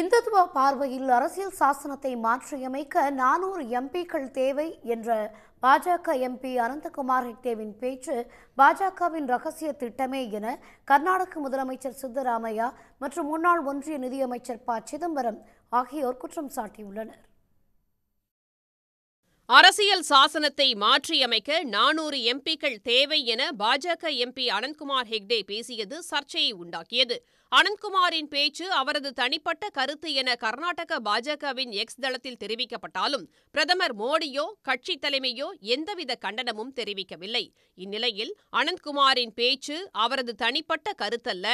இந்துத்துவ பார்வையில் அரசியல் சாசனத்தை மாற்றியமைக்க நானூறு எம்பிக்கள் தேவை என்ற பாஜக எம்பி அனந்தகுமார் ஹெக்டேவின் பேச்சு பாஜகவின் ரகசிய திட்டமே என கர்நாடக முதலமைச்சர் சித்தராமையா மற்றும் முன்னாள் ஒன்றிய நிதியமைச்சர் ப சிதம்பரம் ஆகியோர் குற்றம் சாட்டியுள்ளனர் அரசியல் சாசனத்தை மாற்றியமைக்க நானூறு எம்பிக்கள் தேவை என பாஜக எம்பி அனந்த்குமார் ஹெக்டே பேசியது சர்ச்சையை உண்டாக்கியது அனந்த்குமாரின் பேச்சு அவரது தனிப்பட்ட கருத்து என கர்நாடக பாஜகவின் எக்ஸ் தளத்தில் தெரிவிக்கப்பட்டாலும் பிரதமர் மோடியோ கட்சி தலைமையோ எந்தவித கண்டனமும் தெரிவிக்கவில்லை இந்நிலையில் அனந்த்குமாரின் பேச்சு அவரது தனிப்பட்ட கருத்தல்ல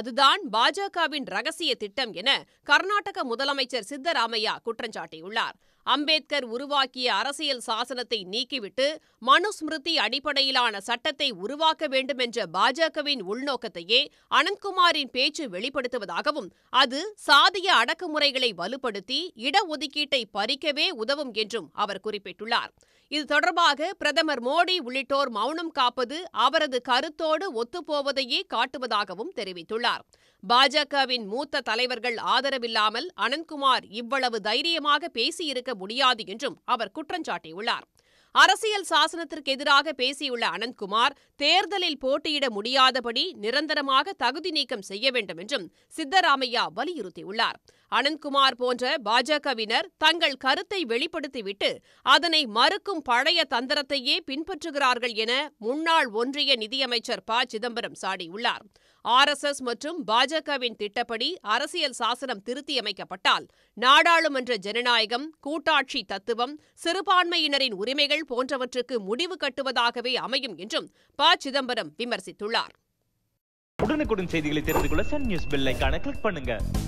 அதுதான் பாஜகவின் ரகசிய திட்டம் என கர்நாடக முதலமைச்சர் சித்தராமையா குற்றஞ்சாட்டியுள்ளார் அம்பேத்கர் உருவாக்கிய அரசியல் சாசனத்தை நீக்கிவிட்டு மனுஸ்மிருதி அடிப்படையிலான சட்டத்தை உருவாக்க வேண்டும் என்ற பாஜகவின் உள்நோக்கத்தையே அனந்த்குமாரின் பேச்சு வெளிப்படுத்துவதாகவும் அது சாதிய அடக்குமுறைகளை வலுப்படுத்தி இடஒதுக்கீட்டை பறிக்கவே உதவும் என்றும் அவர் குறிப்பிட்டுள்ளார் இது தொடர்பாக பிரதமர் மோடி உள்ளிட்டோர் மௌனம் காப்பது அவரது கருத்தோடு ஒத்துப்போவதையே காட்டுவதாகவும் தெரிவித்துள்ளார் பாஜகவின் மூத்த தலைவர்கள் ஆதரவில்லாமல் அனந்த்குமார் இவ்வளவு தைரியமாக பேசியிருக்க முடியாது என்றும் அவர் குற்றஞ்சாட்டியுள்ளார் அரசியல் சாசனத்திற்கு எதிராக பேசியுள்ள அனந்த்குமார் தேர்தலில் போட்டியிட முடியாதபடி நிரந்தரமாக தகுதி நீக்கம் செய்ய வேண்டும் என்றும் சித்தராமையா வலியுறுத்தியுள்ளார் அனந்த்குமார் போன்ற பாஜகவினர் தங்கள் கருத்தை வெளிப்படுத்திவிட்டு அதனை மறுக்கும் பழைய தந்திரத்தையே பின்பற்றுகிறார்கள் என முன்னாள் ஒன்றிய நிதியமைச்சர் ப சிதம்பரம் சாடியுள்ளார் எஸ் மற்றும் பாஜகவின் திட்டப்படி அரசியல் சாசனம் திருத்தியமைக்கப்பட்டால் நாடாளுமன்ற ஜனநாயகம் கூட்டாட்சி தத்துவம் சிறுபான்மையினரின் உரிமைகள் போன்றவற்றுக்கு முடிவு கட்டுவதாகவே அமையும் என்றும் ப சிதம்பரம் விமர்சித்துள்ளார் உடனுக்குடன் செய்திகளை தெரிந்து கொள்ள சன் நியூஸ் பெல் கிளிக் பண்ணுங்க